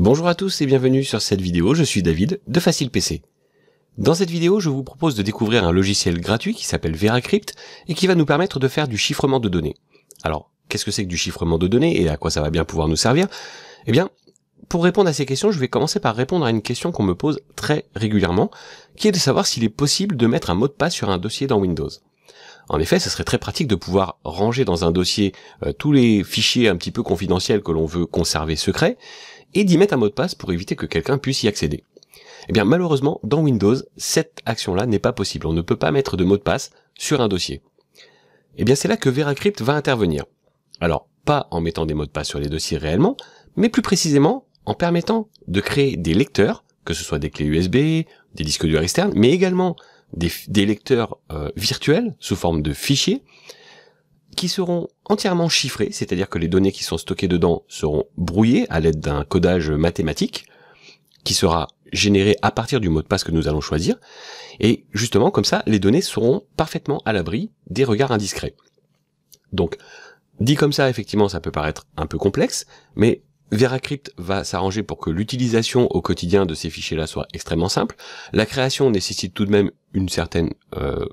Bonjour à tous et bienvenue sur cette vidéo, je suis David de Facile PC. Dans cette vidéo, je vous propose de découvrir un logiciel gratuit qui s'appelle VeraCrypt et qui va nous permettre de faire du chiffrement de données. Alors, qu'est-ce que c'est que du chiffrement de données et à quoi ça va bien pouvoir nous servir Eh bien, pour répondre à ces questions, je vais commencer par répondre à une question qu'on me pose très régulièrement, qui est de savoir s'il est possible de mettre un mot de passe sur un dossier dans Windows. En effet, ce serait très pratique de pouvoir ranger dans un dossier euh, tous les fichiers un petit peu confidentiels que l'on veut conserver secrets, et d'y mettre un mot de passe pour éviter que quelqu'un puisse y accéder. Eh bien malheureusement, dans Windows, cette action-là n'est pas possible. On ne peut pas mettre de mot de passe sur un dossier. Eh bien c'est là que VeraCrypt va intervenir. Alors, pas en mettant des mots de passe sur les dossiers réellement, mais plus précisément en permettant de créer des lecteurs, que ce soit des clés USB, des disques durs externes, mais également des, lecteurs euh, virtuels sous forme de fichiers, qui seront entièrement chiffrées, c'est-à-dire que les données qui sont stockées dedans seront brouillées à l'aide d'un codage mathématique qui sera généré à partir du mot de passe que nous allons choisir. Et justement, comme ça, les données seront parfaitement à l'abri des regards indiscrets. Donc, dit comme ça, effectivement, ça peut paraître un peu complexe, mais VeraCrypt va s'arranger pour que l'utilisation au quotidien de ces fichiers-là soit extrêmement simple. La création nécessite tout de même une certaine euh,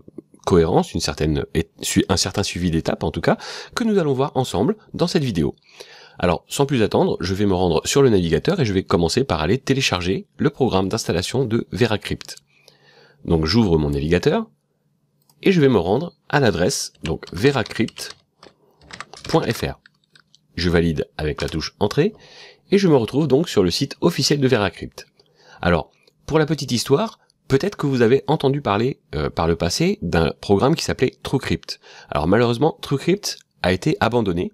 cohérence, une certaine, un certain suivi d'étapes en tout cas, que nous allons voir ensemble dans cette vidéo. Alors, sans plus attendre, je vais me rendre sur le navigateur et je vais commencer par aller télécharger le programme d'installation de VeraCrypt. Donc j'ouvre mon navigateur et je vais me rendre à l'adresse donc veracrypt.fr. Je valide avec la touche Entrée et je me retrouve donc sur le site officiel de VeraCrypt. Alors, pour la petite histoire, peut-être que vous avez entendu parler euh, par le passé d'un programme qui s'appelait TrueCrypt. Alors malheureusement, TrueCrypt a été abandonné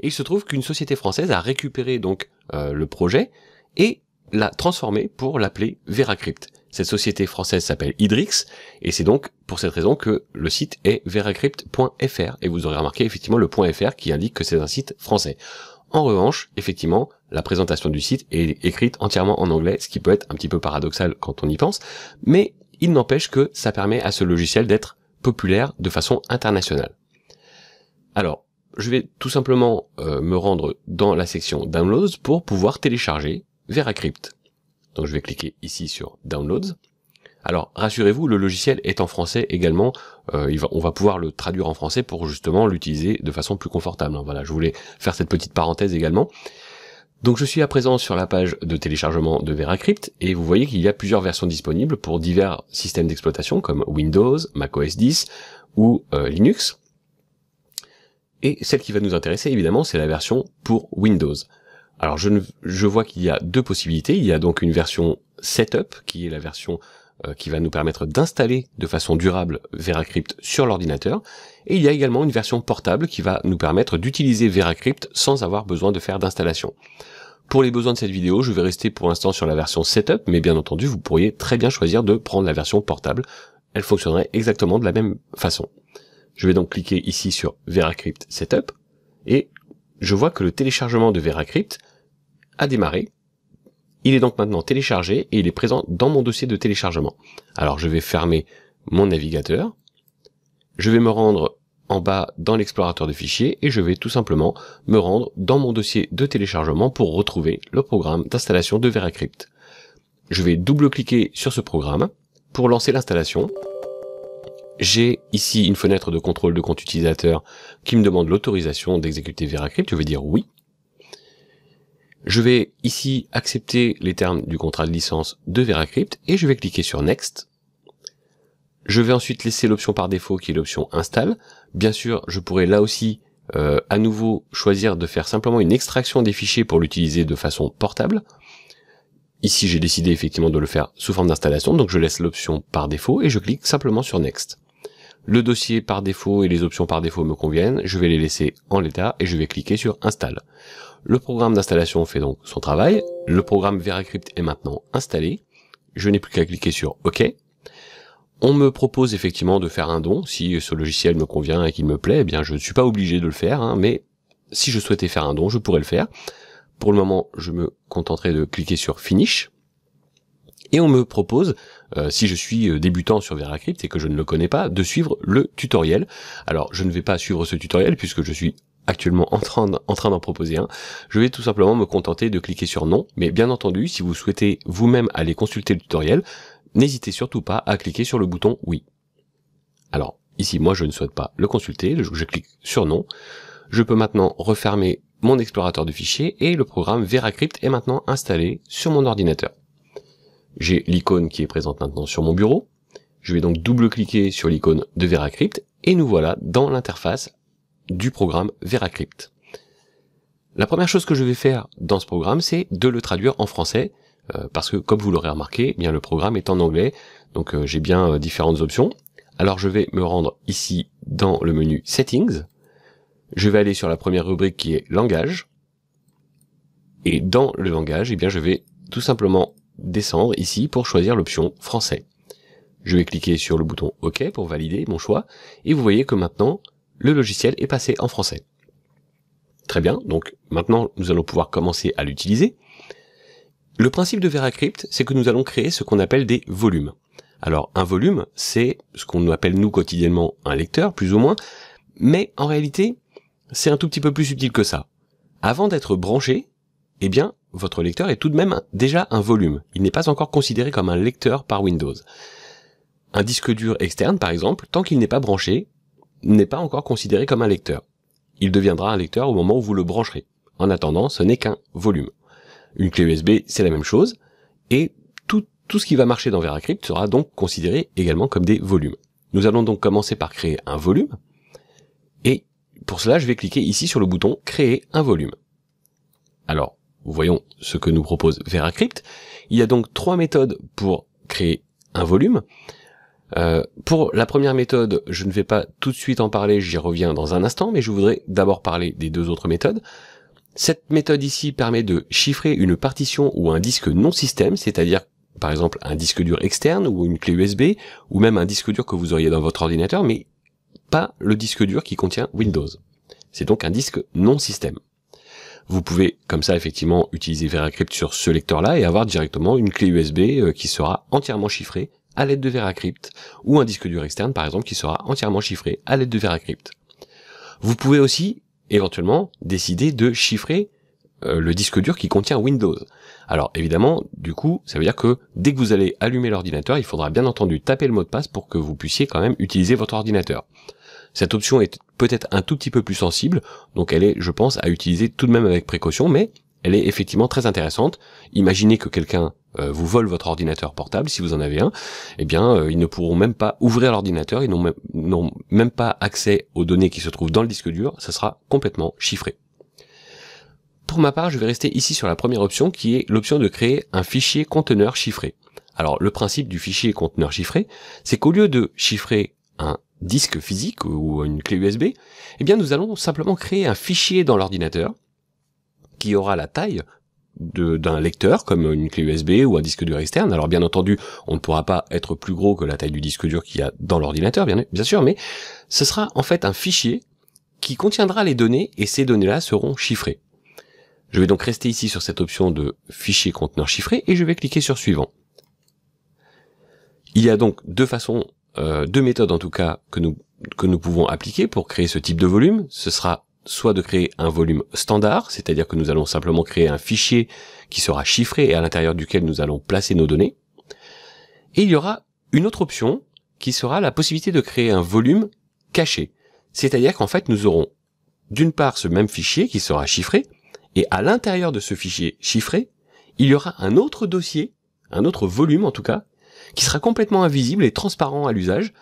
et il se trouve qu'une société française a récupéré donc euh, le projet et l'a transformé pour l'appeler VeraCrypt. Cette société française s'appelle Hydrix et c'est donc pour cette raison que le site est veracrypt.fr et vous aurez remarqué effectivement le .fr qui indique que c'est un site français. En revanche, effectivement, la présentation du site est écrite entièrement en anglais, ce qui peut être un petit peu paradoxal quand on y pense, mais il n'empêche que ça permet à ce logiciel d'être populaire de façon internationale. Alors, je vais tout simplement euh, me rendre dans la section Downloads pour pouvoir télécharger Veracrypt. Donc je vais cliquer ici sur Downloads. Alors rassurez-vous, le logiciel est en français également. Euh, il on va pouvoir le traduire en français pour justement l'utiliser de façon plus confortable. Hein. Voilà, je voulais faire cette petite parenthèse également. Donc je suis à présent sur la page de téléchargement de VeraCrypt et vous voyez qu'il y a plusieurs versions disponibles pour divers systèmes d'exploitation comme Windows, macOS 10 ou euh, Linux. Et celle qui va nous intéresser évidemment c'est la version pour Windows. Alors je, je vois qu'il y a deux possibilités. Il y a donc une version Setup qui est la version euh, qui va nous permettre d'installer de façon durable VeraCrypt sur l'ordinateur. Et il y a également une version portable qui va nous permettre d'utiliser VeraCrypt sans avoir besoin de faire d'installation. Pour les besoins de cette vidéo, je vais rester pour l'instant sur la version setup, mais bien entendu, vous pourriez très bien choisir de prendre la version portable. Elle fonctionnerait exactement de la même façon. Je vais donc cliquer ici sur VeraCrypt Setup, et je vois que le téléchargement de VeraCrypt a démarré, il est donc maintenant téléchargé et il est présent dans mon dossier de téléchargement. Alors je vais fermer mon navigateur, je vais me rendre en bas dans l'explorateur de fichiers et je vais tout simplement me rendre dans mon dossier de téléchargement pour retrouver le programme d'installation de Veracrypt. Je vais double-cliquer sur ce programme pour lancer l'installation. J'ai ici une fenêtre de contrôle de compte utilisateur qui me demande l'autorisation d'exécuter Veracrypt. Je vais dire oui. Je vais ici accepter les termes du contrat de licence de VeraCrypt et je vais cliquer sur Next. Je vais ensuite laisser l'option par défaut qui est l'option Install. Bien sûr, je pourrais là aussi euh, à nouveau choisir de faire simplement une extraction des fichiers pour l'utiliser de façon portable. Ici, j'ai décidé effectivement de le faire sous forme d'installation, donc je laisse l'option par défaut et je clique simplement sur Next. Le dossier par défaut et les options par défaut me conviennent, je vais les laisser en l'état et je vais cliquer sur Install. Le programme d'installation fait donc son travail. Le programme VeraCrypt est maintenant installé. Je n'ai plus qu'à cliquer sur OK. On me propose effectivement de faire un don. Si ce logiciel me convient et qu'il me plaît, eh bien je ne suis pas obligé de le faire, hein, mais si je souhaitais faire un don, je pourrais le faire. Pour le moment, je me contenterai de cliquer sur Finish. Et on me propose, euh, si je suis euh, débutant sur VeraCrypt et que je ne le connais pas, de suivre le tutoriel. Alors, je ne vais pas suivre ce tutoriel puisque je suis actuellement en train d'en proposer un, je vais tout simplement me contenter de cliquer sur non, mais bien entendu, si vous souhaitez vous-même aller consulter le tutoriel, n'hésitez surtout pas à cliquer sur le bouton oui. Alors, ici, moi, je ne souhaite pas le consulter, je clique sur non. Je peux maintenant refermer mon explorateur de fichiers et le programme VeraCrypt est maintenant installé sur mon ordinateur. J'ai l'icône qui est présente maintenant sur mon bureau. Je vais donc double-cliquer sur l'icône de VeraCrypt et nous voilà dans l'interface du programme VeraCrypt. La première chose que je vais faire dans ce programme, c'est de le traduire en français, euh, parce que comme vous l'aurez remarqué, eh bien le programme est en anglais, donc euh, j'ai bien euh, différentes options. Alors je vais me rendre ici dans le menu Settings, je vais aller sur la première rubrique qui est Langage, et dans le langage, eh bien je vais tout simplement descendre ici pour choisir l'option français. Je vais cliquer sur le bouton OK pour valider mon choix, et vous voyez que maintenant le logiciel est passé en français. Très bien, donc maintenant nous allons pouvoir commencer à l'utiliser. Le principe de VeraCrypt, c'est que nous allons créer ce qu'on appelle des volumes. Alors un volume, c'est ce qu'on appelle nous quotidiennement un lecteur, plus ou moins, mais en réalité, c'est un tout petit peu plus subtil que ça. Avant d'être branché, eh bien, votre lecteur est tout de même déjà un volume. Il n'est pas encore considéré comme un lecteur par Windows. Un disque dur externe, par exemple, tant qu'il n'est pas branché, n'est pas encore considéré comme un lecteur. Il deviendra un lecteur au moment où vous le brancherez. En attendant, ce n'est qu'un volume. Une clé USB, c'est la même chose, et tout, tout ce qui va marcher dans VeraCrypt sera donc considéré également comme des volumes. Nous allons donc commencer par créer un volume, et pour cela, je vais cliquer ici sur le bouton « Créer un volume ». Alors, voyons ce que nous propose VeraCrypt. Il y a donc trois méthodes pour créer un volume. Euh, pour la première méthode, je ne vais pas tout de suite en parler, j'y reviens dans un instant, mais je voudrais d'abord parler des deux autres méthodes. Cette méthode ici permet de chiffrer une partition ou un disque non système, c'est-à-dire par exemple un disque dur externe ou une clé USB, ou même un disque dur que vous auriez dans votre ordinateur, mais pas le disque dur qui contient Windows. C'est donc un disque non système. Vous pouvez comme ça effectivement utiliser VeraCrypt sur ce lecteur-là et avoir directement une clé USB euh, qui sera entièrement chiffrée à l'aide de VeraCrypt, ou un disque dur externe par exemple qui sera entièrement chiffré à l'aide de VeraCrypt. Vous pouvez aussi éventuellement décider de chiffrer euh, le disque dur qui contient Windows. Alors évidemment, du coup, ça veut dire que dès que vous allez allumer l'ordinateur, il faudra bien entendu taper le mot de passe pour que vous puissiez quand même utiliser votre ordinateur. Cette option est peut-être un tout petit peu plus sensible, donc elle est, je pense, à utiliser tout de même avec précaution, mais elle est effectivement très intéressante. Imaginez que quelqu'un euh, vous vole votre ordinateur portable, si vous en avez un, eh bien, euh, ils ne pourront même pas ouvrir l'ordinateur, ils n'ont même pas accès aux données qui se trouvent dans le disque dur, ça sera complètement chiffré. Pour ma part, je vais rester ici sur la première option qui est l'option de créer un fichier conteneur chiffré. Alors, le principe du fichier conteneur chiffré, c'est qu'au lieu de chiffrer un disque physique ou une clé USB, eh bien, nous allons simplement créer un fichier dans l'ordinateur qui aura la taille d'un lecteur comme une clé USB ou un disque dur externe. Alors bien entendu, on ne pourra pas être plus gros que la taille du disque dur qu'il y a dans l'ordinateur, bien, sûr, mais ce sera en fait un fichier qui contiendra les données et ces données-là seront chiffrées. Je vais donc rester ici sur cette option de fichier conteneur chiffré et je vais cliquer sur suivant. Il y a donc deux façons, euh, deux méthodes en tout cas que nous, que nous pouvons appliquer pour créer ce type de volume. Ce sera soit de créer un volume standard, c'est-à-dire que nous allons simplement créer un fichier qui sera chiffré et à l'intérieur duquel nous allons placer nos données. Et il y aura une autre option qui sera la possibilité de créer un volume caché. C'est-à-dire qu'en fait, nous aurons d'une part ce même fichier qui sera chiffré, et à l'intérieur de ce fichier chiffré, il y aura un autre dossier, un autre volume en tout cas, qui sera complètement invisible et transparent à l'usage,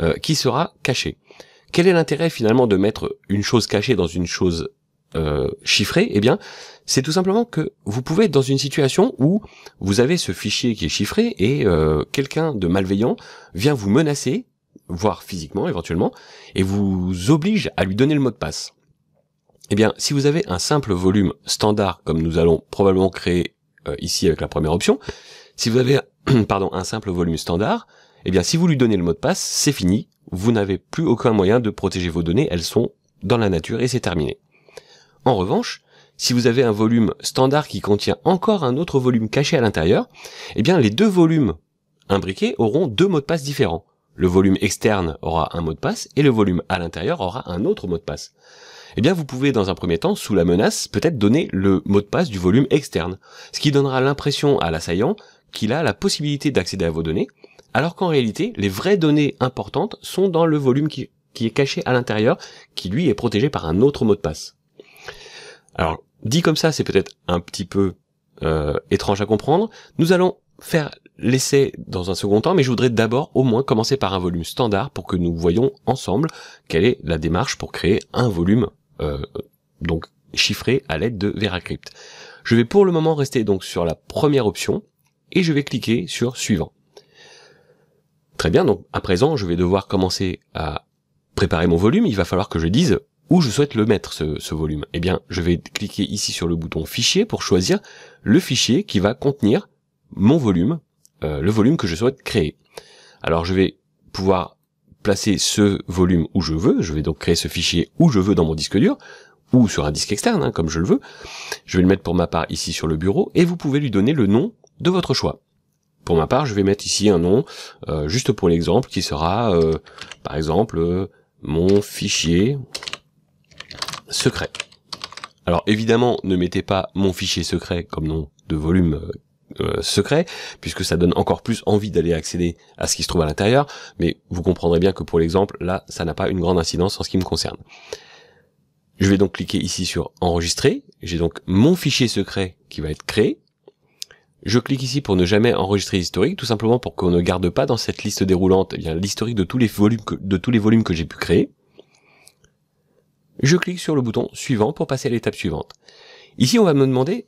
euh, qui sera caché quel est l'intérêt finalement de mettre une chose cachée dans une chose euh, chiffrée Eh bien, c'est tout simplement que vous pouvez être dans une situation où vous avez ce fichier qui est chiffré et euh, quelqu'un de malveillant vient vous menacer, voire physiquement éventuellement, et vous oblige à lui donner le mot de passe. Eh bien, si vous avez un simple volume standard, comme nous allons probablement créer euh, ici avec la première option, si vous avez pardon, un simple volume standard, eh bien si vous lui donnez le mot de passe, c'est fini, vous n'avez plus aucun moyen de protéger vos données, elles sont dans la nature et c'est terminé. En revanche, si vous avez un volume standard qui contient encore un autre volume caché à l'intérieur, eh bien les deux volumes imbriqués auront deux mots de passe différents. Le volume externe aura un mot de passe et le volume à l'intérieur aura un autre mot de passe. Eh bien vous pouvez dans un premier temps, sous la menace, peut-être donner le mot de passe du volume externe, ce qui donnera l'impression à l'assaillant qu'il a la possibilité d'accéder à vos données, alors qu'en réalité, les vraies données importantes sont dans le volume qui, est caché à l'intérieur, qui lui est protégé par un autre mot de passe. Alors, dit comme ça, c'est peut-être un petit peu euh, étrange à comprendre. Nous allons faire l'essai dans un second temps, mais je voudrais d'abord au moins commencer par un volume standard pour que nous voyons ensemble quelle est la démarche pour créer un volume euh, donc chiffré à l'aide de VeraCrypt. Je vais pour le moment rester donc sur la première option et je vais cliquer sur suivant. Très bien, donc à présent, je vais devoir commencer à préparer mon volume. Il va falloir que je dise où je souhaite le mettre, ce, volume. Eh bien, je vais cliquer ici sur le bouton Fichier pour choisir le fichier qui va contenir mon volume, euh, le volume que je souhaite créer. Alors, je vais pouvoir placer ce volume où je veux. Je vais donc créer ce fichier où je veux dans mon disque dur ou sur un disque externe, hein, comme je le veux. Je vais le mettre pour ma part ici sur le bureau et vous pouvez lui donner le nom de votre choix pour ma part, je vais mettre ici un nom, euh, juste pour l'exemple, qui sera, euh, par exemple, euh, mon fichier secret. Alors évidemment, ne mettez pas mon fichier secret comme nom de volume secret, puisque ça donne encore plus envie d'aller accéder à ce qui se trouve à l'intérieur, mais vous comprendrez bien que pour l'exemple, là, ça n'a pas une grande incidence en ce qui me concerne. Je vais donc cliquer ici sur enregistrer, j'ai donc mon fichier secret qui va être créé, je clique ici pour ne jamais enregistrer l'historique, tout simplement pour qu'on ne garde pas dans cette liste déroulante eh l'historique de tous les volumes que j'ai pu créer. Je clique sur le bouton suivant pour passer à l'étape suivante. Ici, on va me demander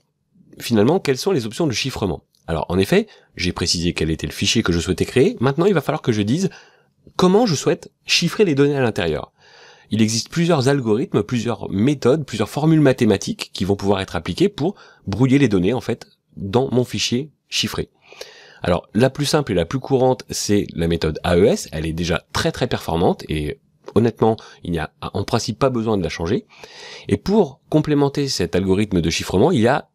finalement quelles sont les options de chiffrement. Alors en effet, j'ai précisé quel était le fichier que je souhaitais créer. Maintenant, il va falloir que je dise comment je souhaite chiffrer les données à l'intérieur. Il existe plusieurs algorithmes, plusieurs méthodes, plusieurs formules mathématiques qui vont pouvoir être appliquées pour brouiller les données en fait dans mon fichier chiffré. Alors la plus simple et la plus courante, c'est la méthode AES. Elle est déjà très très performante et honnêtement, il n'y a en principe pas besoin de la changer. Et pour complémenter cet algorithme de chiffrement, il y a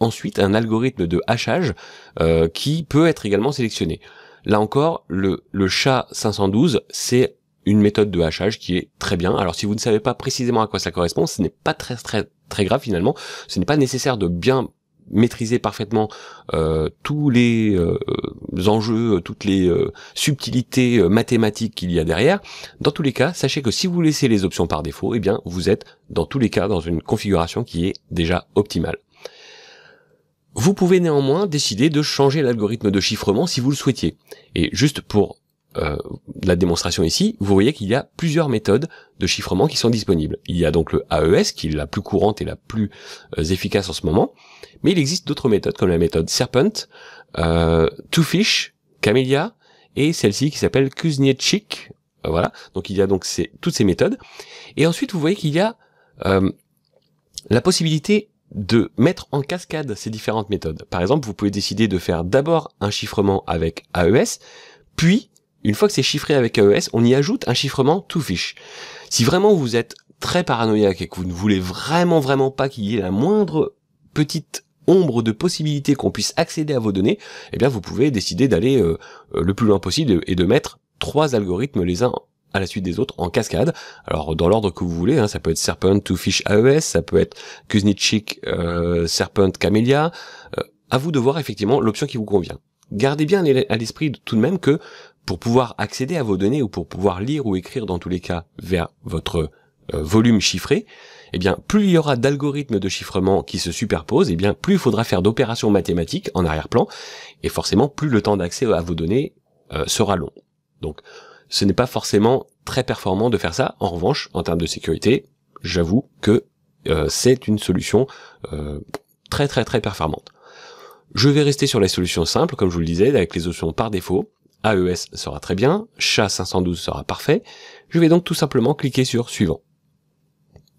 ensuite un algorithme de hachage euh, qui peut être également sélectionné. Là encore, le, le SHA-512, c'est une méthode de hachage qui est très bien. Alors si vous ne savez pas précisément à quoi ça correspond, ce n'est pas très très très grave finalement. Ce n'est pas nécessaire de bien maîtriser parfaitement euh, tous les euh, enjeux, euh, toutes les subtilités mathématiques qu'il y a derrière, dans tous les cas, sachez que si vous laissez les options par défaut, eh bien vous êtes dans tous les cas dans une configuration qui est déjà optimale. Vous pouvez néanmoins décider de changer l'algorithme de chiffrement si vous le souhaitiez. Et juste pour euh, la démonstration ici, vous voyez qu'il y a plusieurs méthodes de chiffrement qui sont disponibles. Il y a donc le AES, qui est la plus courante et la plus euh, efficace en ce moment, mais il existe d'autres méthodes, comme la méthode Serpent, euh, Twofish, Camellia, et celle-ci qui s'appelle Kuznetschik. Euh, voilà, donc il y a donc toutes ces méthodes. Et ensuite, vous voyez qu'il y a la possibilité de mettre en cascade ces différentes méthodes. Par exemple, vous pouvez décider de faire d'abord un chiffrement avec AES, puis une fois que c'est chiffré avec AES, on y ajoute un chiffrement to fish. Si vraiment vous êtes très paranoïaque et que vous ne voulez vraiment vraiment pas qu'il y ait la moindre petite ombre de possibilités qu'on puisse accéder à vos données, eh bien vous pouvez décider d'aller euh, le plus loin possible et de mettre trois algorithmes les uns à la suite des autres en cascade. Alors dans l'ordre que vous voulez, hein, ça peut être Serpent to Fish AES, ça peut être Kuznitschik euh, Serpent Camellia. Euh, à vous de voir effectivement l'option qui vous convient. Gardez bien à l'esprit tout de même que pour pouvoir accéder à vos données ou pour pouvoir lire ou écrire dans tous les cas vers votre euh, volume chiffré, eh bien, plus il y aura d'algorithmes de chiffrement qui se superposent, eh bien, plus il faudra faire d'opérations mathématiques en arrière-plan, et forcément, plus le temps d'accès à vos données euh, sera long. Donc, ce n'est pas forcément très performant de faire ça. En revanche, en termes de sécurité, j'avoue que euh, c'est une solution très très très performante. Je vais rester sur les solutions simples, comme je vous le disais, avec les options par défaut. AES sera très bien, SHA-512 sera parfait, je vais donc tout simplement cliquer sur Suivant.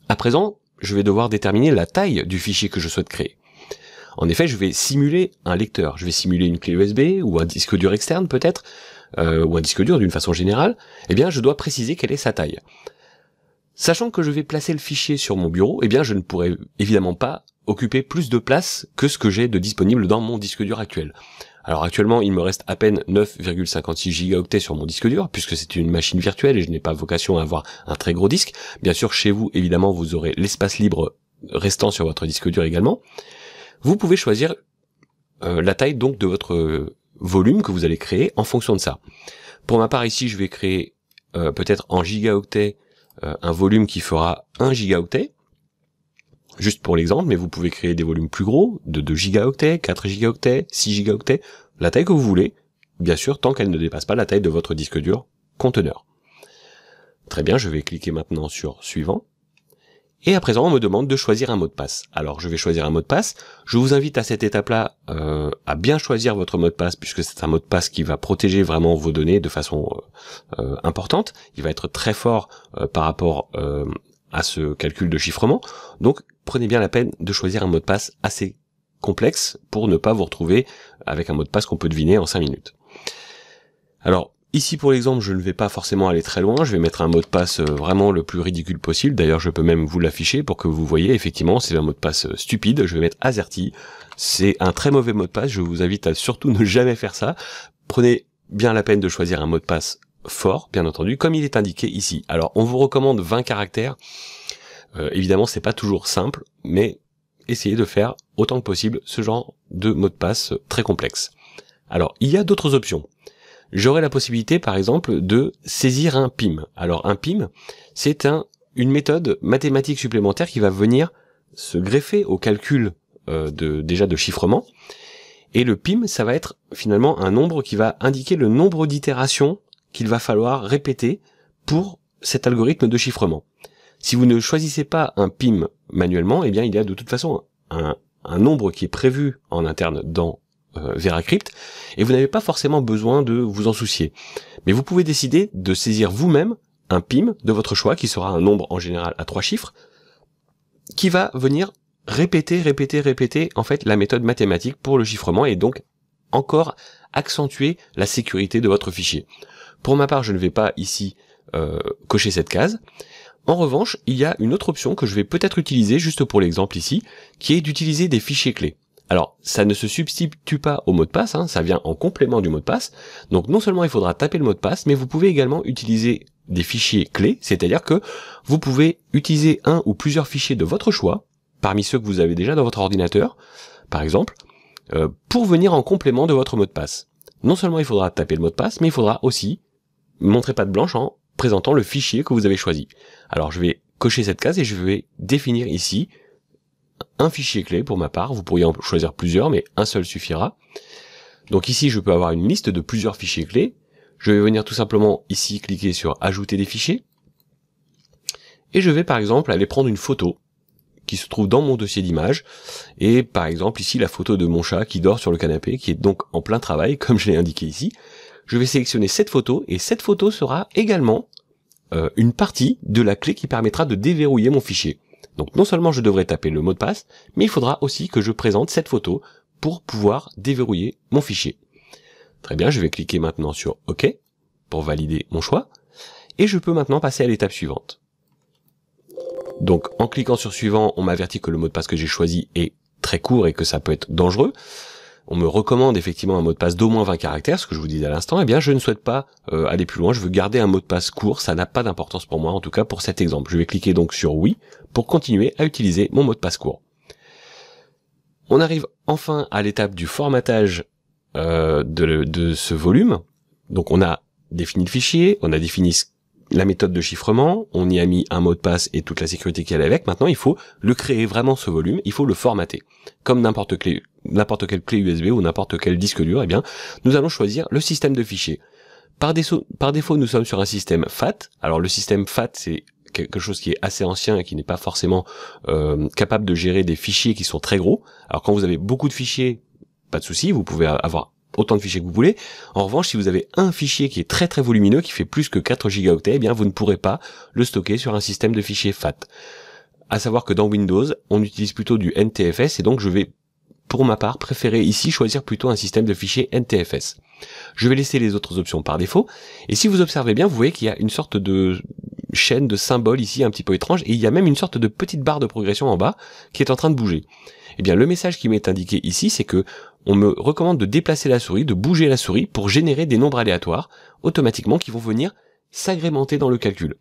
À présent, je vais devoir déterminer la taille du fichier que je souhaite créer. En effet, je vais simuler un lecteur, je vais simuler une clé USB ou un disque dur externe peut-être, euh, ou un disque dur d'une façon générale, eh bien je dois préciser quelle est sa taille. Sachant que je vais placer le fichier sur mon bureau, eh bien je ne pourrai évidemment pas occuper plus de place que ce que j'ai de disponible dans mon disque dur actuel. Alors actuellement, il me reste à peine 9,56 gigaoctets sur mon disque dur, puisque c'est une machine virtuelle et je n'ai pas vocation à avoir un très gros disque. Bien sûr, chez vous, évidemment, vous aurez l'espace libre restant sur votre disque dur également. Vous pouvez choisir euh, la taille donc de votre euh, volume que vous allez créer en fonction de ça. Pour ma part ici, je vais créer euh, peut-être en gigaoctets un volume qui fera 1 gigaoctet. Juste pour l'exemple, mais vous pouvez créer des volumes plus gros, de 2 gigaoctets, 4 gigaoctets, 6 gigaoctets, la taille que vous voulez, bien sûr tant qu'elle ne dépasse pas la taille de votre disque dur conteneur. Très bien, je vais cliquer maintenant sur suivant. Et à présent, on me demande de choisir un mot de passe. Alors, je vais choisir un mot de passe. Je vous invite à cette étape-là euh, à bien choisir votre mot de passe, puisque c'est un mot de passe qui va protéger vraiment vos données de façon euh, euh, importante. Il va être très fort par rapport à ce calcul de chiffrement. Donc, prenez bien la peine de choisir un mot de passe assez complexe pour ne pas vous retrouver avec un mot de passe qu'on peut deviner en 5 minutes. Alors, Ici, pour l'exemple, je ne vais pas forcément aller très loin. Je vais mettre un mot de passe euh, vraiment le plus ridicule possible. D'ailleurs, je peux même vous l'afficher pour que vous voyez. Effectivement, c'est un mot de passe euh, stupide. Je vais mettre AZERTY. C'est un très mauvais mot de passe. Je vous invite à surtout ne jamais faire ça. Prenez bien la peine de choisir un mot de passe fort, bien entendu, comme il est indiqué ici. Alors, on vous recommande 20 caractères. Euh, évidemment, c'est pas toujours simple, mais essayez de faire autant que possible ce genre de mot de passe très complexe. Alors, il y a d'autres options. J'aurai la possibilité, par exemple, de saisir un PIM. Alors, un PIM, c'est un, une méthode mathématique supplémentaire qui va venir se greffer au calcul euh, de, déjà de chiffrement. Et le PIM, ça va être finalement un nombre qui va indiquer le nombre d'itérations qu'il va falloir répéter pour cet algorithme de chiffrement. Si vous ne choisissez pas un PIM manuellement, eh bien, il y a de toute façon un, nombre qui est prévu en interne dans euh, VeraCrypt, et vous n'avez pas forcément besoin de vous en soucier. Mais vous pouvez décider de saisir vous-même un PIM de votre choix, qui sera un nombre en général à trois chiffres, qui va venir répéter, répéter, répéter, en fait, la méthode mathématique pour le chiffrement, et donc encore accentuer la sécurité de votre fichier. Pour ma part, je ne vais pas ici euh, cocher cette case, en revanche, il y a une autre option que je vais peut-être utiliser juste pour l'exemple ici, qui est d'utiliser des fichiers clés. Alors, ça ne se substitue pas au mot de passe, hein, ça vient en complément du mot de passe. Donc non seulement il faudra taper le mot de passe, mais vous pouvez également utiliser des fichiers clés, c'est-à-dire que vous pouvez utiliser un ou plusieurs fichiers de votre choix, parmi ceux que vous avez déjà dans votre ordinateur, par exemple, euh, pour venir en complément de votre mot de passe. Non seulement il faudra taper le mot de passe, mais il faudra aussi montrer de blanche en présentant le fichier que vous avez choisi. Alors je vais cocher cette case et je vais définir ici un fichier clé pour ma part. Vous pourriez en choisir plusieurs, mais un seul suffira. Donc ici, je peux avoir une liste de plusieurs fichiers clés. Je vais venir tout simplement ici cliquer sur ajouter des fichiers. Et je vais par exemple aller prendre une photo qui se trouve dans mon dossier d'image. Et par exemple ici la photo de mon chat qui dort sur le canapé, qui est donc en plein travail, comme je l'ai indiqué ici je vais sélectionner cette photo et cette photo sera également euh, une partie de la clé qui permettra de déverrouiller mon fichier. Donc non seulement je devrais taper le mot de passe, mais il faudra aussi que je présente cette photo pour pouvoir déverrouiller mon fichier. Très bien, je vais cliquer maintenant sur OK pour valider mon choix. Et je peux maintenant passer à l'étape suivante. Donc en cliquant sur suivant, on m'avertit que le mot de passe que j'ai choisi est très court et que ça peut être dangereux on me recommande effectivement un mot de passe d'au moins 20 caractères, ce que je vous disais à l'instant, eh bien je ne souhaite pas euh, aller plus loin, je veux garder un mot de passe court, ça n'a pas d'importance pour moi, en tout cas pour cet exemple. Je vais cliquer donc sur oui pour continuer à utiliser mon mot de passe court. On arrive enfin à l'étape du formatage euh, de, ce volume. Donc on a défini le fichier, on a défini la méthode de chiffrement, on y a mis un mot de passe et toute la sécurité qui allait avec. Maintenant, il faut le créer vraiment ce volume, il faut le formater. Comme n'importe quel n'importe quelle clé USB ou n'importe quel disque dur, eh bien, nous allons choisir le système de fichiers. Par, par défaut, nous sommes sur un système FAT. Alors le système FAT, c'est quelque chose qui est assez ancien et qui n'est pas forcément euh, capable de gérer des fichiers qui sont très gros. Alors quand vous avez beaucoup de fichiers, pas de souci, vous pouvez avoir autant de fichiers que vous voulez. En revanche, si vous avez un fichier qui est très très volumineux, qui fait plus que 4 gigaoctets, eh bien vous ne pourrez pas le stocker sur un système de fichiers FAT. À savoir que dans Windows, on utilise plutôt du NTFS et donc je vais pour ma part, préférer ici choisir plutôt un système de fichiers NTFS. Je vais laisser les autres options par défaut, et si vous observez bien, vous voyez qu'il y a une sorte de chaîne de symboles ici un petit peu étrange, et il y a même une sorte de petite barre de progression en bas qui est en train de bouger. Eh bien, le message qui m'est indiqué ici, c'est que on me recommande de déplacer la souris, de bouger la souris pour générer des nombres aléatoires automatiquement qui vont venir s'agrémenter dans le calcul.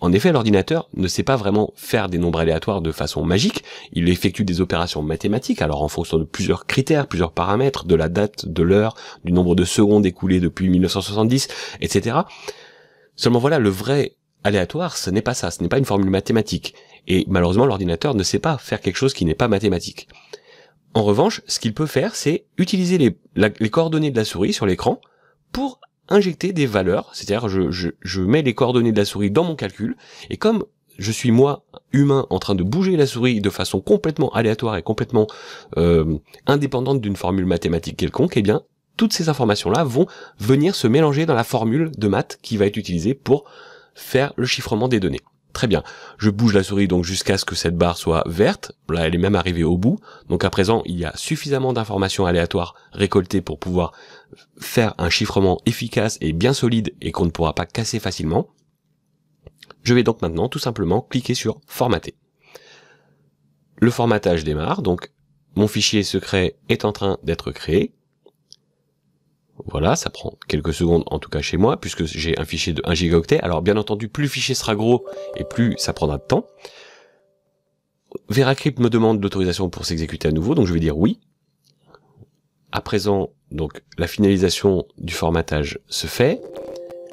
En effet, l'ordinateur ne sait pas vraiment faire des nombres aléatoires de façon magique, il effectue des opérations mathématiques, alors en fonction de plusieurs critères, plusieurs paramètres, de la date, de l'heure, du nombre de secondes écoulées depuis 1970, etc. Seulement voilà, le vrai aléatoire, ce n'est pas ça, ce n'est pas une formule mathématique. Et malheureusement, l'ordinateur ne sait pas faire quelque chose qui n'est pas mathématique. En revanche, ce qu'il peut faire, c'est utiliser les, les coordonnées de la souris sur l'écran pour injecter des valeurs, c'est-à-dire je, je, je mets les coordonnées de la souris dans mon calcul, et comme je suis moi humain en train de bouger la souris de façon complètement aléatoire et complètement euh, indépendante d'une formule mathématique quelconque, eh bien toutes ces informations-là vont venir se mélanger dans la formule de maths qui va être utilisée pour faire le chiffrement des données. Très bien. Je bouge la souris donc jusqu'à ce que cette barre soit verte. Là, elle est même arrivée au bout. Donc à présent, il y a suffisamment d'informations aléatoires récoltées pour pouvoir faire un chiffrement efficace et bien solide et qu'on ne pourra pas casser facilement. Je vais donc maintenant tout simplement cliquer sur formater. Le formatage démarre, donc mon fichier secret est en train d'être créé. Voilà, ça prend quelques secondes, en tout cas chez moi, puisque j'ai un fichier de 1 gigaoctet. Alors bien entendu, plus le fichier sera gros et plus ça prendra de temps. Veracrypt me demande l'autorisation pour s'exécuter à nouveau, donc je vais dire oui. À présent, donc la finalisation du formatage se fait.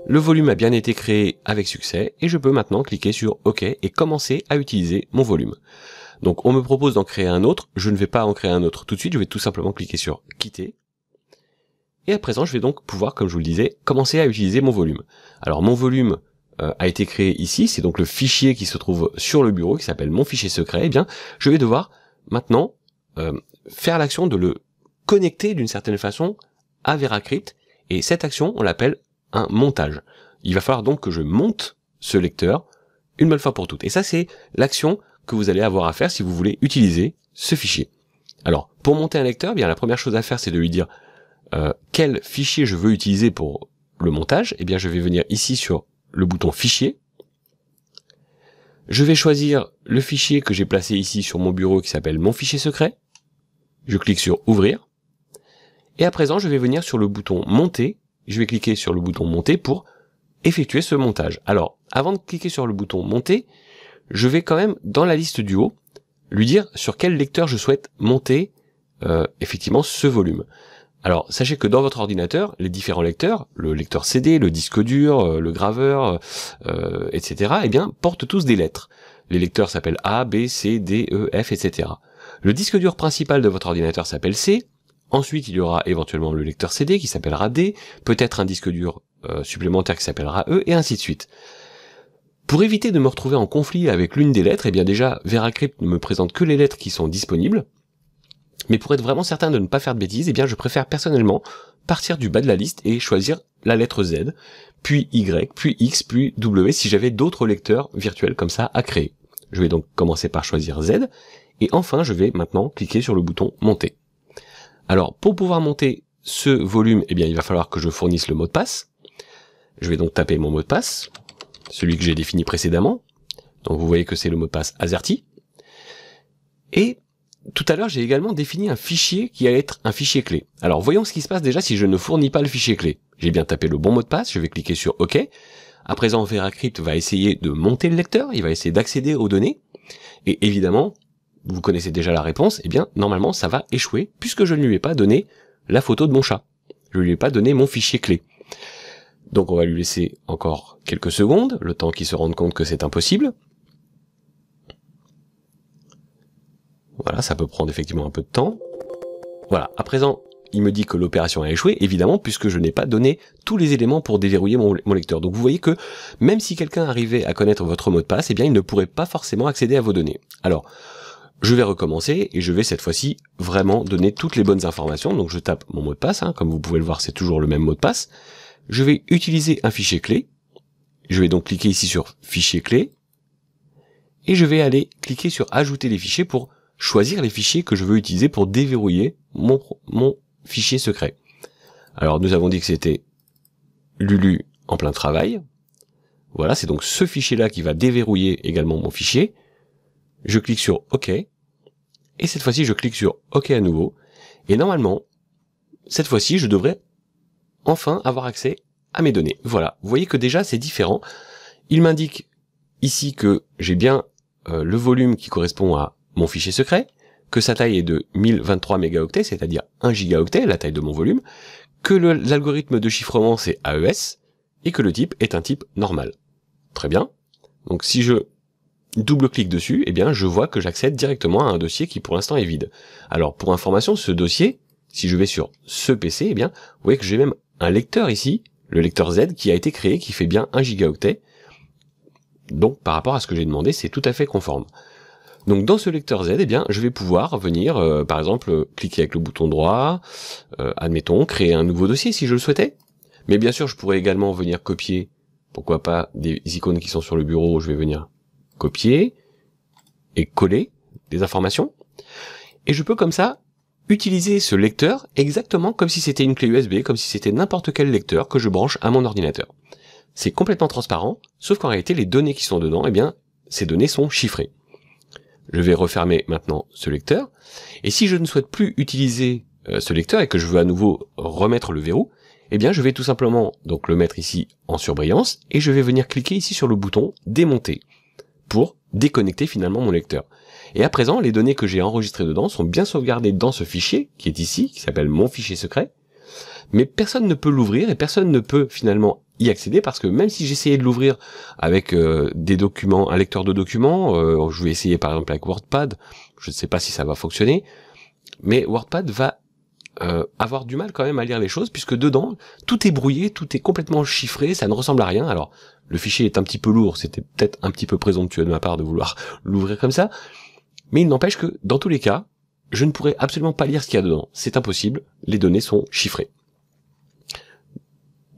Le volume a bien été créé avec succès et je peux maintenant cliquer sur OK et commencer à utiliser mon volume. Donc on me propose d'en créer un autre, je ne vais pas en créer un autre tout de suite, je vais tout simplement cliquer sur quitter. Et à présent, je vais donc pouvoir, comme je vous le disais, commencer à utiliser mon volume. Alors mon volume euh, a été créé ici, c'est donc le fichier qui se trouve sur le bureau, qui s'appelle mon fichier secret. Eh bien, je vais devoir maintenant euh, faire l'action de le connecter d'une certaine façon à Veracrypt. Et cette action, on l'appelle un montage. Il va falloir donc que je monte ce lecteur une bonne fois pour toutes. Et ça, c'est l'action que vous allez avoir à faire si vous voulez utiliser ce fichier. Alors, pour monter un lecteur, eh bien la première chose à faire, c'est de lui dire euh, quel fichier je veux utiliser pour le montage, eh bien je vais venir ici sur le bouton fichier. Je vais choisir le fichier que j'ai placé ici sur mon bureau qui s'appelle mon fichier secret. Je clique sur ouvrir. Et à présent, je vais venir sur le bouton monter. Je vais cliquer sur le bouton monter pour effectuer ce montage. Alors, avant de cliquer sur le bouton monter, je vais quand même dans la liste du haut lui dire sur quel lecteur je souhaite monter euh, effectivement ce volume. Alors, sachez que dans votre ordinateur, les différents lecteurs, le lecteur CD, le disque dur, euh, le graveur, euh, euh, etc., eh bien, portent tous des lettres. Les lecteurs s'appellent A, B, C, D, E, F, etc. Le disque dur principal de votre ordinateur s'appelle C. Ensuite, il y aura éventuellement le lecteur CD qui s'appellera D, peut-être un disque dur supplémentaire qui s'appellera E, et ainsi de suite. Pour éviter de me retrouver en conflit avec l'une des lettres, eh bien déjà, VeraCrypt ne me présente que les lettres qui sont disponibles, mais pour être vraiment certain de ne pas faire de bêtises, eh bien, je préfère personnellement partir du bas de la liste et choisir la lettre Z, puis Y, puis X, puis W si j'avais d'autres lecteurs virtuels comme ça à créer. Je vais donc commencer par choisir Z, et enfin je vais maintenant cliquer sur le bouton monter. Alors pour pouvoir monter ce volume, eh bien il va falloir que je fournisse le mot de passe. Je vais donc taper mon mot de passe, celui que j'ai défini précédemment. Donc vous voyez que c'est le mot de passe AZERTY. Et tout à l'heure, j'ai également défini un fichier qui allait être un fichier clé. Alors voyons ce qui se passe déjà si je ne fournis pas le fichier clé. J'ai bien tapé le bon mot de passe, je vais cliquer sur OK. À présent, VeraCrypt va essayer de monter le lecteur, il va essayer d'accéder aux données. Et évidemment, vous connaissez déjà la réponse, eh bien normalement ça va échouer puisque je ne lui ai pas donné la photo de mon chat. Je ne lui ai pas donné mon fichier clé. Donc on va lui laisser encore quelques secondes, le temps qu'il se rende compte que c'est impossible. Voilà, ça peut prendre effectivement un peu de temps. Voilà, à présent, il me dit que l'opération a échoué, évidemment, puisque je n'ai pas donné tous les éléments pour déverrouiller mon, lecteur. Donc vous voyez que même si quelqu'un arrivait à connaître votre mot de passe, eh bien il ne pourrait pas forcément accéder à vos données. Alors, je vais recommencer et je vais cette fois-ci vraiment donner toutes les bonnes informations. Donc je tape mon mot de passe, hein. comme vous pouvez le voir, c'est toujours le même mot de passe. Je vais utiliser un fichier clé. Je vais donc cliquer ici sur fichier clé. Et je vais aller cliquer sur ajouter les fichiers pour choisir les fichiers que je veux utiliser pour déverrouiller mon, mon fichier secret. Alors nous avons dit que c'était Lulu en plein travail. Voilà, c'est donc ce fichier-là qui va déverrouiller également mon fichier. Je clique sur OK. Et cette fois-ci, je clique sur OK à nouveau. Et normalement, cette fois-ci, je devrais enfin avoir accès à mes données. Voilà, vous voyez que déjà, c'est différent. Il m'indique ici que j'ai bien euh, le volume qui correspond à mon fichier secret, que sa taille est de 1023 mégaoctets, c'est-à-dire 1 gigaoctet, la taille de mon volume, que l'algorithme de chiffrement c'est AES, et que le type est un type normal. Très bien. Donc si je double-clique dessus, eh bien je vois que j'accède directement à un dossier qui pour l'instant est vide. Alors pour information, ce dossier, si je vais sur ce PC, eh bien vous voyez que j'ai même un lecteur ici, le lecteur Z, qui a été créé, qui fait bien 1 gigaoctet. Donc par rapport à ce que j'ai demandé, c'est tout à fait conforme. Donc dans ce lecteur Z, eh bien, je vais pouvoir venir, euh, par exemple, cliquer avec le bouton droit, euh, admettons, créer un nouveau dossier si je le souhaitais. Mais bien sûr, je pourrais également venir copier, pourquoi pas, des icônes qui sont sur le bureau, je vais venir copier et coller des informations. Et je peux comme ça utiliser ce lecteur exactement comme si c'était une clé USB, comme si c'était n'importe quel lecteur que je branche à mon ordinateur. C'est complètement transparent, sauf qu'en réalité, les données qui sont dedans, eh bien, ces données sont chiffrées je vais refermer maintenant ce lecteur. Et si je ne souhaite plus utiliser euh, ce lecteur et que je veux à nouveau remettre le verrou, eh bien je vais tout simplement donc le mettre ici en surbrillance et je vais venir cliquer ici sur le bouton démonter pour déconnecter finalement mon lecteur. Et à présent, les données que j'ai enregistrées dedans sont bien sauvegardées dans ce fichier qui est ici, qui s'appelle mon fichier secret, mais personne ne peut l'ouvrir et personne ne peut finalement y accéder parce que même si j'essayais de l'ouvrir avec euh, des documents, un lecteur de documents, euh, je vais essayer par exemple avec WordPad, je ne sais pas si ça va fonctionner, mais WordPad va euh, avoir du mal quand même à lire les choses puisque dedans tout est brouillé, tout est complètement chiffré, ça ne ressemble à rien. Alors le fichier est un petit peu lourd, c'était peut-être un petit peu présomptueux de ma part de vouloir l'ouvrir comme ça, mais il n'empêche que dans tous les cas, je ne pourrais absolument pas lire ce qu'il y a dedans. C'est impossible, les données sont chiffrées.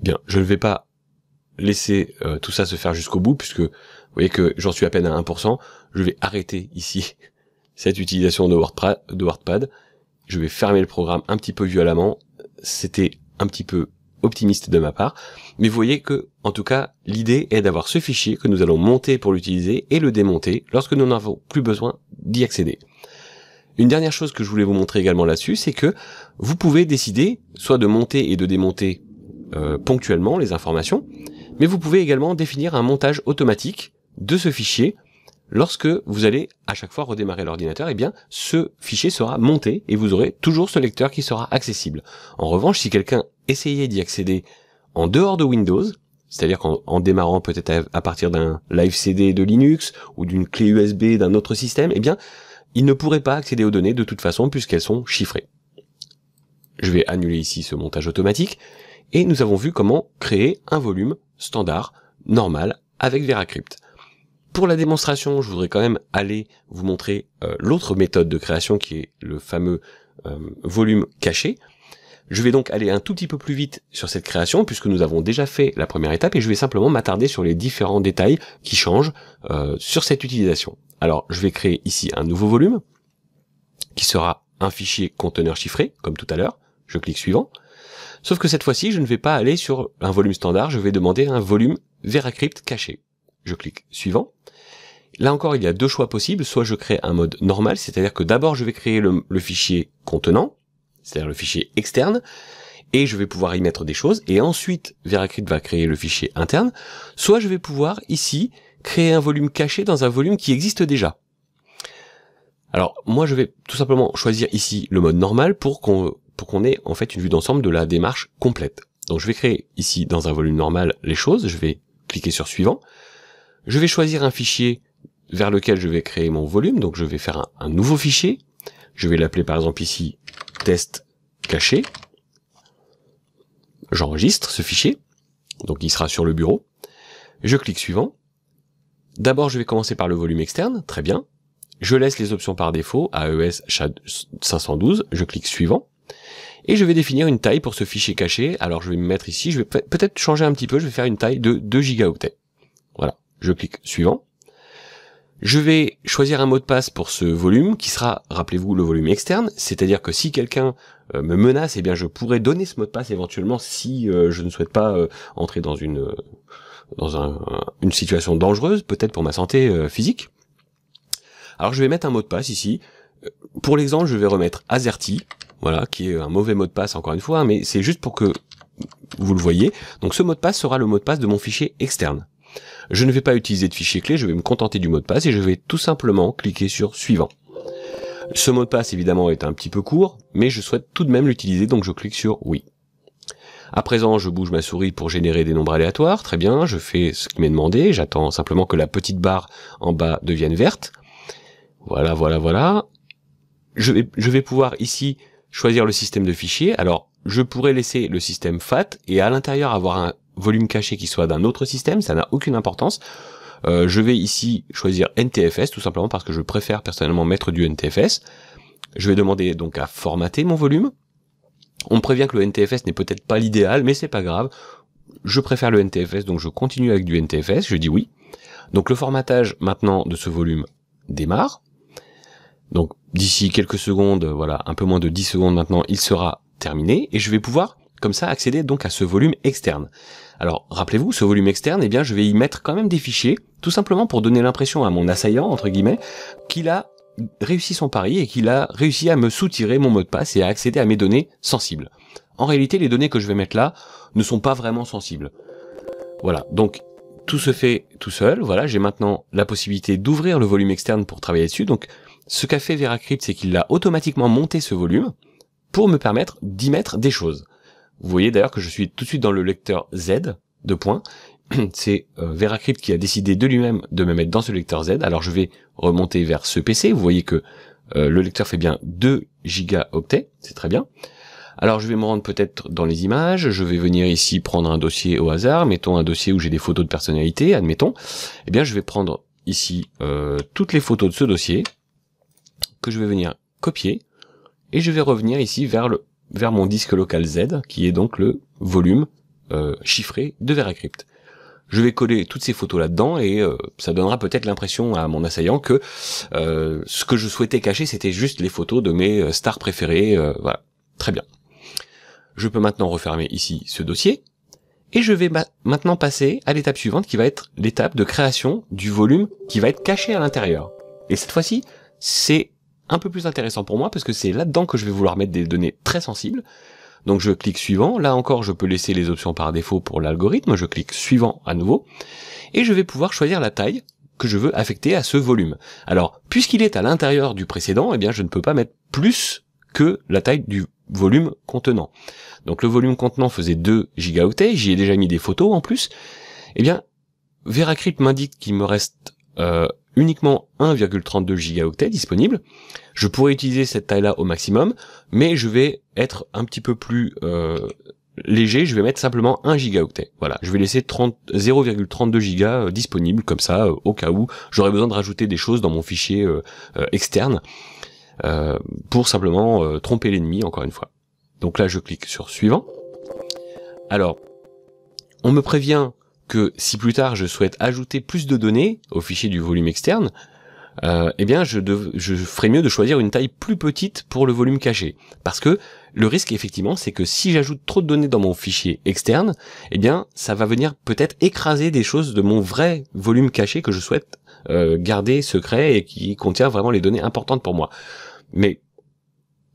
Bien, je ne vais pas laisser euh, tout ça se faire jusqu'au bout, puisque vous voyez que j'en suis à peine à 1%, je vais arrêter ici cette utilisation de, WordPad, de WordPad. Je vais fermer le programme un petit peu violemment. C'était un petit peu optimiste de ma part, mais vous voyez que, en tout cas, l'idée est d'avoir ce fichier que nous allons monter pour l'utiliser et le démonter lorsque nous n'avons plus besoin d'y accéder. Une dernière chose que je voulais vous montrer également là-dessus, c'est que vous pouvez décider soit de monter et de démonter euh, ponctuellement les informations, mais vous pouvez également définir un montage automatique de ce fichier. Lorsque vous allez à chaque fois redémarrer l'ordinateur, et eh bien, ce fichier sera monté et vous aurez toujours ce lecteur qui sera accessible. En revanche, si quelqu'un essayait d'y accéder en dehors de Windows, c'est-à-dire qu'en démarrant peut-être à, partir d'un live CD de Linux ou d'une clé USB d'un autre système, eh bien, il ne pourrait pas accéder aux données de toute façon puisqu'elles sont chiffrées. Je vais annuler ici ce montage automatique et nous avons vu comment créer un volume standard, normal, avec VeraCrypt. Pour la démonstration, je voudrais quand même aller vous montrer euh, l'autre méthode de création qui est le fameux euh, volume caché. Je vais donc aller un tout petit peu plus vite sur cette création puisque nous avons déjà fait la première étape et je vais simplement m'attarder sur les différents détails qui changent euh, sur cette utilisation. Alors je vais créer ici un nouveau volume qui sera un fichier conteneur chiffré comme tout à l'heure. Je clique suivant. Sauf que cette fois-ci, je ne vais pas aller sur un volume standard, je vais demander un volume VeraCrypt caché. Je clique suivant. Là encore, il y a deux choix possibles. Soit je crée un mode normal, c'est-à-dire que d'abord je vais créer le, fichier contenant, c'est-à-dire le fichier externe, et je vais pouvoir y mettre des choses, et ensuite VeraCrypt va créer le fichier interne, soit je vais pouvoir ici créer un volume caché dans un volume qui existe déjà. Alors moi je vais tout simplement choisir ici le mode normal pour qu'on pour qu'on ait en fait une vue d'ensemble de la démarche complète. Donc je vais créer ici dans un volume normal les choses, je vais cliquer sur suivant, je vais choisir un fichier vers lequel je vais créer mon volume, donc je vais faire un, nouveau fichier, je vais l'appeler par exemple ici test caché, j'enregistre ce fichier, donc il sera sur le bureau, je clique suivant, d'abord je vais commencer par le volume externe, très bien, je laisse les options par défaut, AES 512, je clique suivant, et je vais définir une taille pour ce fichier caché. Alors je vais me mettre ici, je vais peut-être changer un petit peu, je vais faire une taille de 2 gigaoctets. Voilà, je clique suivant. Je vais choisir un mot de passe pour ce volume qui sera, rappelez-vous, le volume externe, c'est-à-dire que si quelqu'un euh, me menace, eh bien je pourrais donner ce mot de passe éventuellement si euh, je ne souhaite pas euh, entrer dans une dans une situation dangereuse, peut-être pour ma santé physique. Alors je vais mettre un mot de passe ici. Pour l'exemple, je vais remettre AZERTY, voilà, qui est un mauvais mot de passe encore une fois, mais c'est juste pour que vous le voyez. Donc ce mot de passe sera le mot de passe de mon fichier externe. Je ne vais pas utiliser de fichier clé, je vais me contenter du mot de passe et je vais tout simplement cliquer sur suivant. Ce mot de passe évidemment est un petit peu court, mais je souhaite tout de même l'utiliser, donc je clique sur oui. À présent, je bouge ma souris pour générer des nombres aléatoires. Très bien, je fais ce qui m'est demandé. J'attends simplement que la petite barre en bas devienne verte. Voilà, voilà, voilà. Je vais, je vais pouvoir ici choisir le système de fichier. Alors, je pourrais laisser le système FAT et à l'intérieur avoir un volume caché qui soit d'un autre système, ça n'a aucune importance. Euh, je vais ici choisir NTFS tout simplement parce que je préfère personnellement mettre du NTFS. Je vais demander donc à formater mon volume. On prévient que le NTFS n'est peut-être pas l'idéal, mais c'est pas grave. Je préfère le NTFS, donc je continue avec du NTFS, je dis oui. Donc le formatage maintenant de ce volume démarre. Donc d'ici quelques secondes, voilà, un peu moins de 10 secondes maintenant, il sera terminé et je vais pouvoir comme ça accéder donc à ce volume externe. Alors rappelez-vous, ce volume externe, eh bien je vais y mettre quand même des fichiers, tout simplement pour donner l'impression à mon assaillant, entre guillemets, qu'il a réussi son pari et qu'il a réussi à me soutirer mon mot de passe et à accéder à mes données sensibles. En réalité, les données que je vais mettre là ne sont pas vraiment sensibles. Voilà, donc tout se fait tout seul. Voilà, j'ai maintenant la possibilité d'ouvrir le volume externe pour travailler dessus. Donc ce qu'a fait VeraCrypt, c'est qu'il a automatiquement monté ce volume pour me permettre d'y mettre des choses. Vous voyez d'ailleurs que je suis tout de suite dans le lecteur Z de points. C'est euh, VeraCrypt qui a décidé de lui-même de me mettre dans ce lecteur Z. Alors je vais remonter vers ce PC. Vous voyez que euh, le lecteur fait bien 2 gigaoctets. C'est très bien. Alors je vais me rendre peut-être dans les images, je vais venir ici prendre un dossier au hasard, mettons un dossier où j'ai des photos de personnalité, admettons. Eh bien je vais prendre ici euh, toutes les photos de ce dossier, que je vais venir copier, et je vais revenir ici vers, le, vers mon disque local Z, qui est donc le volume euh, chiffré de Veracrypt. Je vais coller toutes ces photos là-dedans et euh, ça donnera peut-être l'impression à mon assaillant que euh, ce que je souhaitais cacher, c'était juste les photos de mes stars préférées. voilà, très bien. Je peux maintenant refermer ici ce dossier. Et je vais maintenant passer à l'étape suivante qui va être l'étape de création du volume qui va être caché à l'intérieur. Et cette fois-ci, c'est un peu plus intéressant pour moi parce que c'est là-dedans que je vais vouloir mettre des données très sensibles. Donc je clique suivant, là encore je peux laisser les options par défaut pour l'algorithme, je clique suivant à nouveau, et je vais pouvoir choisir la taille que je veux affecter à ce volume. Alors, puisqu'il est à l'intérieur du précédent, eh bien je ne peux pas mettre plus que la taille du volume contenant. Donc le volume contenant faisait 2 gigaoctets, j'y ai déjà mis des photos en plus. et eh bien, VeraCrypt m'indique qu'il me reste euh, uniquement 1,32 gigaoctets disponible. Je pourrais utiliser cette taille-là au maximum, mais je vais être un petit peu plus euh, léger, je vais mettre simplement 1 gigaoctet. Voilà, je vais laisser 0,32 giga disponible comme ça euh, au cas où j'aurais besoin de rajouter des choses dans mon fichier euh, externe pour simplement tromper l'ennemi encore une fois. Donc là, je clique sur suivant. Alors, on me prévient que si plus tard je souhaite ajouter plus de données au fichier du volume externe, euh, eh bien je, dev... ferais mieux de choisir une taille plus petite pour le volume caché. Parce que le risque effectivement c'est que si j'ajoute trop de données dans mon fichier externe, eh bien ça va venir peut-être écraser des choses de mon vrai volume caché que je souhaite euh, garder secret et qui contient vraiment les données importantes pour moi. Mais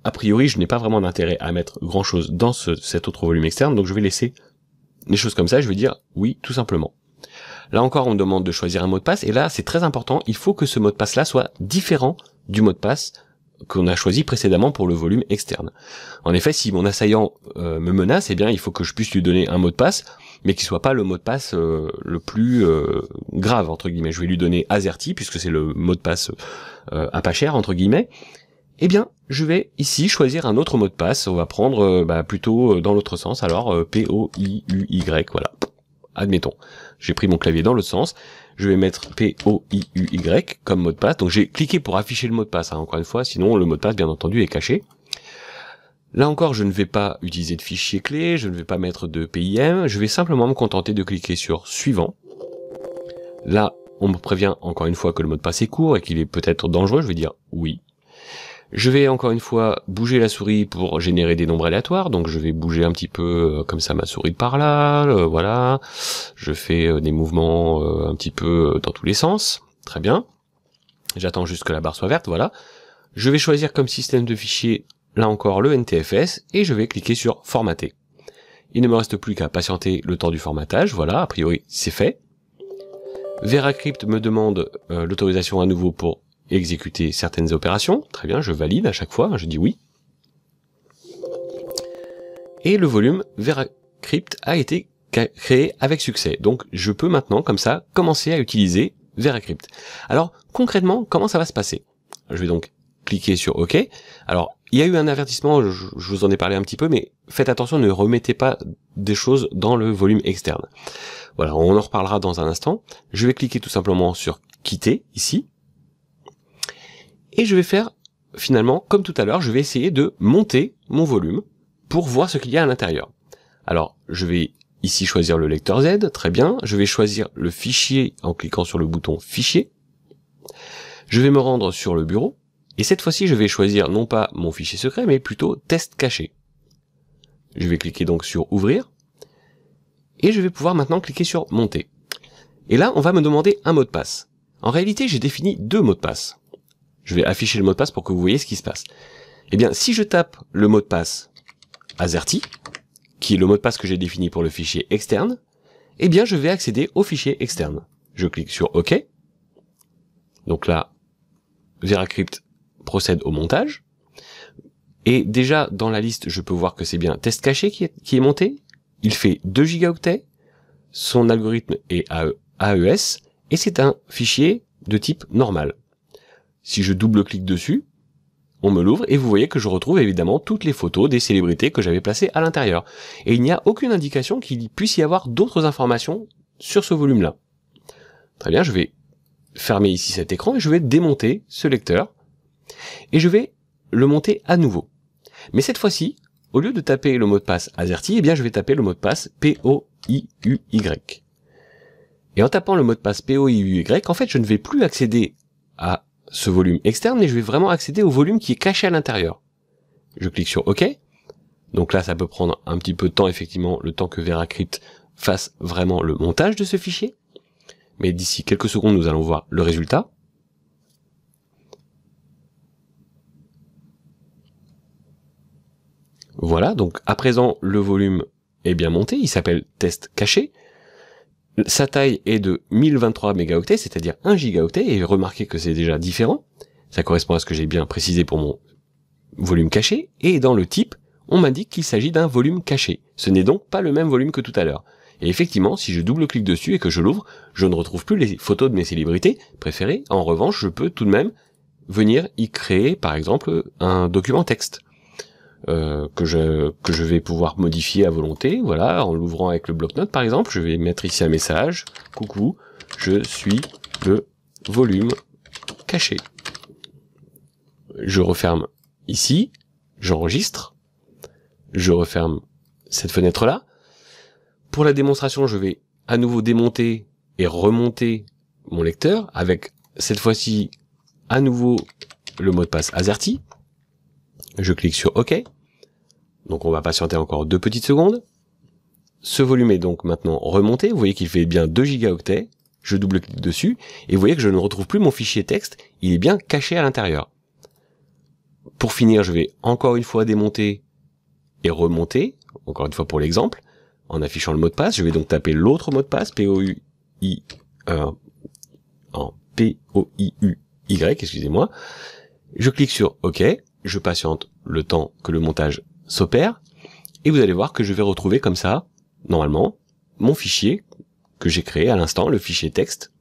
a priori je n'ai pas vraiment d'intérêt à mettre grand chose dans cet autre volume externe, donc je vais laisser des choses comme ça, je vais dire oui, tout simplement. Là encore, on me demande de choisir un mot de passe, et là, c'est très important, il faut que ce mot de passe-là soit différent du mot de passe qu'on a choisi précédemment pour le volume externe. En effet, si mon assaillant euh, me menace, eh bien, il faut que je puisse lui donner un mot de passe, mais qui soit pas le mot de passe euh, le plus euh, grave entre guillemets. Je vais lui donner AZERTY puisque c'est le mot de passe à pas cher entre guillemets, eh bien, je vais ici choisir un autre mot de passe. On va prendre euh, bah, plutôt euh, dans l'autre sens. Alors, euh, P-O-I-U-Y, voilà. Admettons. J'ai pris mon clavier dans l'autre sens. Je vais mettre P-O-I-U-Y comme mot de passe. Donc, j'ai cliqué pour afficher le mot de passe, hein, encore une fois. Sinon, le mot de passe, bien entendu, est caché. Là encore, je ne vais pas utiliser de fichier clé, je ne vais pas mettre de PIM, je vais simplement me contenter de cliquer sur Suivant. Là, on me prévient encore une fois que le mot de passe est court et qu'il est peut-être dangereux, je vais dire oui. Je vais encore une fois bouger la souris pour générer des nombres aléatoires, donc je vais bouger un petit peu euh, comme ça ma souris par là, euh, voilà. Je fais euh, des mouvements un petit peu dans tous les sens, très bien. J'attends juste que la barre soit verte, voilà. Je vais choisir comme système de fichier, là encore, le NTFS, et je vais cliquer sur « Formater ». Il ne me reste plus qu'à patienter le temps du formatage, voilà, a priori c'est fait. VeraCrypt me demande l'autorisation à nouveau pour exécuter certaines opérations. Très bien, je valide à chaque fois, hein, je dis oui. Et le volume VeraCrypt a été créé avec succès. Donc je peux maintenant, comme ça, commencer à utiliser VeraCrypt. Alors concrètement, comment ça va se passer Je vais donc cliquer sur OK. Alors il y a eu un avertissement, je, vous en ai parlé un petit peu, mais faites attention, ne remettez pas des choses dans le volume externe. Voilà, on en reparlera dans un instant. Je vais cliquer tout simplement sur quitter ici. Et je vais faire, finalement, comme tout à l'heure, je vais essayer de monter mon volume pour voir ce qu'il y a à l'intérieur. Alors, je vais ici choisir le lecteur Z, très bien. Je vais choisir le fichier en cliquant sur le bouton fichier. Je vais me rendre sur le bureau. Et cette fois-ci, je vais choisir non pas mon fichier secret, mais plutôt test caché. Je vais cliquer donc sur ouvrir. Et je vais pouvoir maintenant cliquer sur monter. Et là, on va me demander un mot de passe. En réalité, j'ai défini deux mots de passe. Je vais afficher le mot de passe pour que vous voyez ce qui se passe. Eh bien, si je tape le mot de passe AZERTY, qui est le mot de passe que j'ai défini pour le fichier externe, eh bien, je vais accéder au fichier externe. Je clique sur OK. Donc là, VeraCrypt procède au montage. Et déjà, dans la liste, je peux voir que c'est bien test caché qui est, monté. Il fait 2 gigaoctets. Son algorithme est AES. E Et c'est un fichier de type normal. Si je double-clique dessus, on me l'ouvre et vous voyez que je retrouve évidemment toutes les photos des célébrités que j'avais placées à l'intérieur. Et il n'y a aucune indication qu'il puisse y avoir d'autres informations sur ce volume-là. Très bien, je vais fermer ici cet écran et je vais démonter ce lecteur. Et je vais le monter à nouveau. Mais cette fois-ci, au lieu de taper le mot de passe AZERTY, eh bien je vais taper le mot de passe p Et en tapant le mot de passe p en fait, je ne vais plus accéder à ce volume externe, et je vais vraiment accéder au volume qui est caché à l'intérieur. Je clique sur OK. Donc là, ça peut prendre un petit peu de temps, effectivement, le temps que Veracrypt fasse vraiment le montage de ce fichier. Mais d'ici quelques secondes, nous allons voir le résultat. Voilà, donc à présent, le volume est bien monté, il s'appelle test caché. Sa taille est de 1023 mégaoctets, c'est-à-dire 1 gigaoctet, et remarquez que c'est déjà différent. Ça correspond à ce que j'ai bien précisé pour mon volume caché, et dans le type, on m'indique qu'il s'agit d'un volume caché. Ce n'est donc pas le même volume que tout à l'heure. Et effectivement, si je double-clique dessus et que je l'ouvre, je ne retrouve plus les photos de mes célébrités préférées. En revanche, je peux tout de même venir y créer, par exemple, un document texte. Euh, que je que je vais pouvoir modifier à volonté. Voilà, en l'ouvrant avec le bloc-notes par exemple, je vais mettre ici un message. Coucou, je suis le volume caché. Je referme ici, j'enregistre, je referme cette fenêtre là. Pour la démonstration, je vais à nouveau démonter et remonter mon lecteur avec cette fois-ci à nouveau le mot de passe AZERTY je clique sur OK. Donc on va patienter encore deux petites secondes. Ce volume est donc maintenant remonté. Vous voyez qu'il fait bien 2 gigaoctets. Je double-clique dessus et vous voyez que je ne retrouve plus mon fichier texte. Il est bien caché à l'intérieur. Pour finir, je vais encore une fois démonter et remonter. Encore une fois pour l'exemple. En affichant le mot de passe, je vais donc taper l'autre mot de passe, P-O-U-I, euh, en P-O-I-U-Y, excusez-moi. Je clique sur OK je patiente le temps que le montage s'opère, et vous allez voir que je vais retrouver comme ça, normalement, mon fichier que j'ai créé à l'instant, le fichier texte.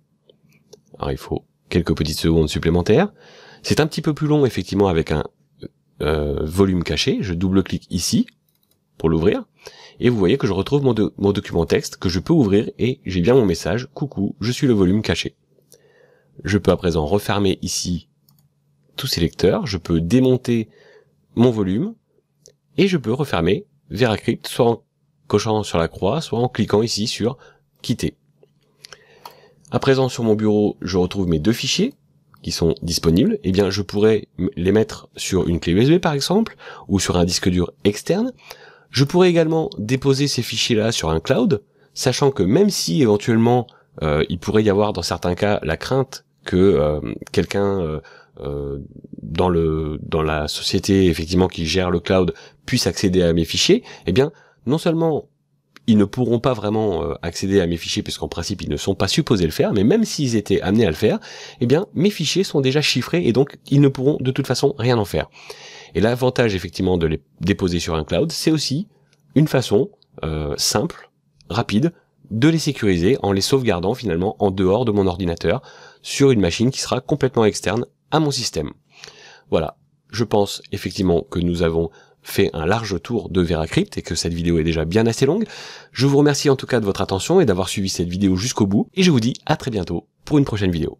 Alors il faut quelques petites secondes supplémentaires. C'est un petit peu plus long effectivement avec un euh, volume caché. Je double-clique ici pour l'ouvrir. Et vous voyez que je retrouve mon document texte que je peux ouvrir et j'ai bien mon message. Coucou, je suis le volume caché. Je peux à présent refermer ici ces lecteurs, je peux démonter mon volume et je peux refermer VeraCrypt soit en cochant sur la croix, soit en cliquant ici sur quitter. À présent sur mon bureau, je retrouve mes deux fichiers qui sont disponibles. Eh bien, je pourrais les mettre sur une clé USB par exemple ou sur un disque dur externe. Je pourrais également déposer ces fichiers-là sur un cloud, sachant que même si éventuellement euh, il pourrait y avoir dans certains cas la crainte que euh, quelqu'un euh, euh, dans le dans la société effectivement qui gère le cloud puisse accéder à mes fichiers, eh bien non seulement ils ne pourront pas vraiment euh, accéder à mes fichiers puisqu'en principe ils ne sont pas supposés le faire, mais même s'ils étaient amenés à le faire, eh bien mes fichiers sont déjà chiffrés et donc ils ne pourront de toute façon rien en faire. Et l'avantage effectivement de les déposer sur un cloud, c'est aussi une façon euh, simple, rapide, de les sécuriser en les sauvegardant finalement en dehors de mon ordinateur sur une machine qui sera complètement externe à mon système. Voilà, je pense effectivement que nous avons fait un large tour de Veracrypt et que cette vidéo est déjà bien assez longue. Je vous remercie en tout cas de votre attention et d'avoir suivi cette vidéo jusqu'au bout et je vous dis à très bientôt pour une prochaine vidéo.